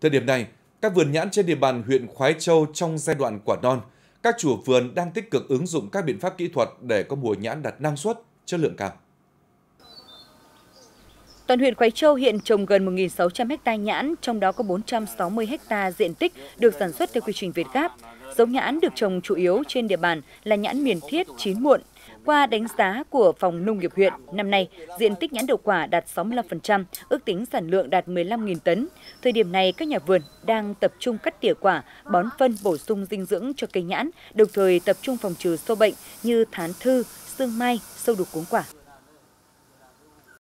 Thời điểm này, các vườn nhãn trên địa bàn huyện Khói Châu trong giai đoạn quả non, các chủ vườn đang tích cực ứng dụng các biện pháp kỹ thuật để có mùa nhãn đạt năng suất, chất lượng cao. Toàn huyện Khói Châu hiện trồng gần 1.600 ha nhãn, trong đó có 460 ha diện tích được sản xuất theo quy trình Việt Gáp. Giống nhãn được trồng chủ yếu trên địa bàn là nhãn miền thiết chín muộn qua đánh giá của Phòng Nông nghiệp huyện, năm nay diện tích nhãn đậu quả đạt 65%, ước tính sản lượng đạt 15.000 tấn. Thời điểm này, các nhà vườn đang tập trung cắt tỉa quả, bón phân bổ sung dinh dưỡng cho cây nhãn, đồng thời tập trung phòng trừ sâu bệnh như thán thư, sương mai, sâu đục cuống quả.